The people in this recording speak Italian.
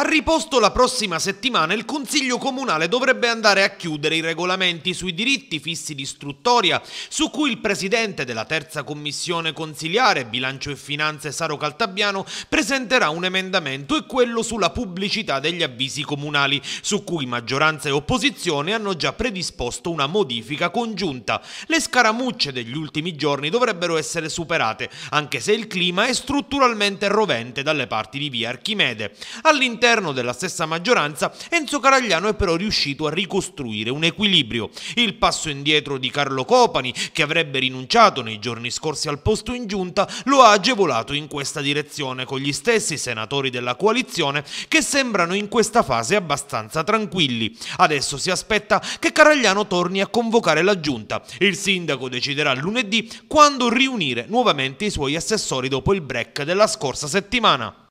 A riposto la prossima settimana il Consiglio Comunale dovrebbe andare a chiudere i regolamenti sui diritti fissi di istruttoria, su cui il Presidente della Terza Commissione Consiliare, Bilancio e Finanze Saro Caltabiano, presenterà un emendamento e quello sulla pubblicità degli avvisi comunali, su cui maggioranza e opposizione hanno già predisposto una modifica congiunta. Le scaramucce degli ultimi giorni dovrebbero essere superate, anche se il clima è strutturalmente rovente dalle parti di via Archimede. All'interno All'interno della stessa maggioranza Enzo Caragliano è però riuscito a ricostruire un equilibrio. Il passo indietro di Carlo Copani, che avrebbe rinunciato nei giorni scorsi al posto in giunta, lo ha agevolato in questa direzione con gli stessi senatori della coalizione che sembrano in questa fase abbastanza tranquilli. Adesso si aspetta che Caragliano torni a convocare la giunta. Il sindaco deciderà lunedì quando riunire nuovamente i suoi assessori dopo il break della scorsa settimana.